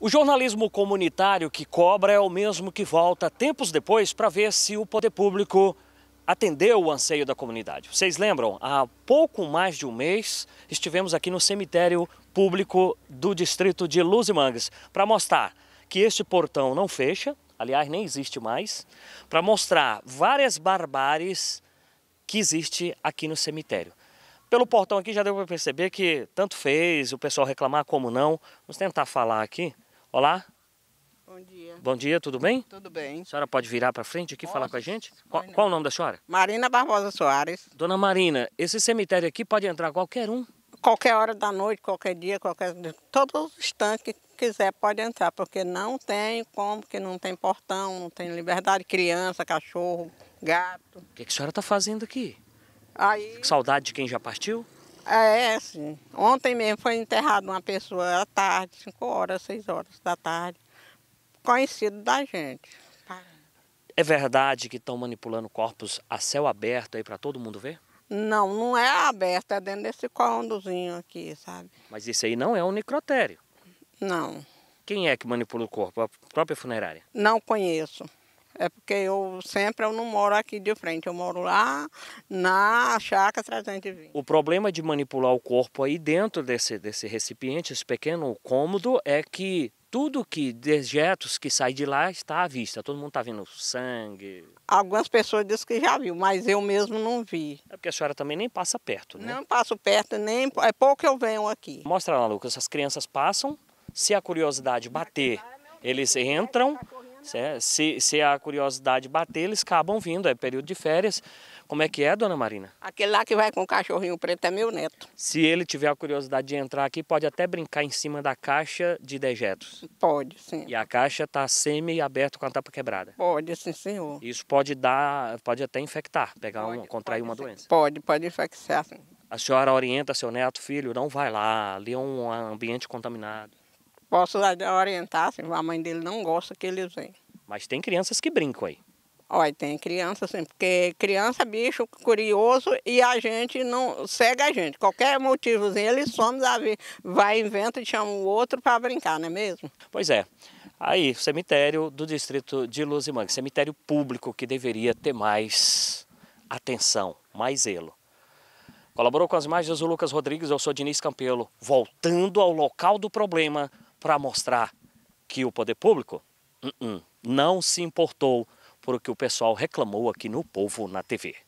O jornalismo comunitário que cobra é o mesmo que volta tempos depois para ver se o poder público atendeu o anseio da comunidade. Vocês lembram? Há pouco mais de um mês estivemos aqui no cemitério público do distrito de Luzimangas para mostrar que este portão não fecha, aliás, nem existe mais, para mostrar várias barbáries que existe aqui no cemitério. Pelo portão aqui já deu para perceber que tanto fez o pessoal reclamar como não. Vamos tentar falar aqui. Olá. Bom dia. Bom dia, tudo bem? Tudo bem. A senhora pode virar para frente aqui e falar com a gente? Qual, qual, o nome da senhora? Marina Barbosa Soares. Dona Marina, esse cemitério aqui pode entrar qualquer um? Qualquer hora da noite, qualquer dia, qualquer todo instante que quiser pode entrar, porque não tem como, que não tem portão, não tem liberdade, criança, cachorro, gato. O que, que a senhora está fazendo aqui? Aí... Saudade de quem já partiu? É, sim. Ontem mesmo foi enterrado uma pessoa à tarde, 5 horas, 6 horas da tarde, conhecido da gente. É verdade que estão manipulando corpos a céu aberto aí para todo mundo ver? Não, não é aberto, é dentro desse conduzinho aqui, sabe? Mas isso aí não é um necrotério. Não. Quem é que manipula o corpo? A própria funerária? Não conheço. É porque eu sempre eu não moro aqui de frente, eu moro lá na chácara 320. O problema de manipular o corpo aí dentro desse, desse recipiente, esse pequeno cômodo, é que tudo que dejetos que sai de lá está à vista. Todo mundo está vendo sangue. Algumas pessoas dizem que já viu, mas eu mesmo não vi. É porque a senhora também nem passa perto, né? Não passo perto, nem é pouco eu venho aqui. Mostra lá, Lucas, as crianças passam, se a curiosidade bater, eles entram Certo? Né? Se, se a curiosidade bater, eles acabam vindo, é período de férias. Como é que é, dona Marina? Aquele lá que vai com o cachorrinho preto é meu neto. Se ele tiver a curiosidade de entrar aqui, pode até brincar em cima da caixa de dejetos. Pode, sim. E a caixa está semi-aberta com a tapa quebrada. Pode, sim, senhor. Isso pode dar, pode até infectar, pegar pode, um, contrair pode, uma doença. Pode, pode infectar, sim. A senhora orienta seu neto, filho, não vai lá, ali é um ambiente contaminado. Posso orientar, A mãe dele não gosta que ele venha. Mas tem crianças que brincam aí. Olha, tem criança assim, porque criança é bicho curioso e a gente não cega a gente. Qualquer motivozinho, eles somos a vai inventa e chama o outro para brincar, não é mesmo? Pois é. Aí, cemitério do distrito de Luzimanga, cemitério público que deveria ter mais atenção, mais zelo. Colaborou com as imagens o Lucas Rodrigues, eu sou Diniz Campelo, voltando ao local do problema para mostrar que o poder público uh -uh, não se importou por o que o pessoal reclamou aqui no Povo na TV.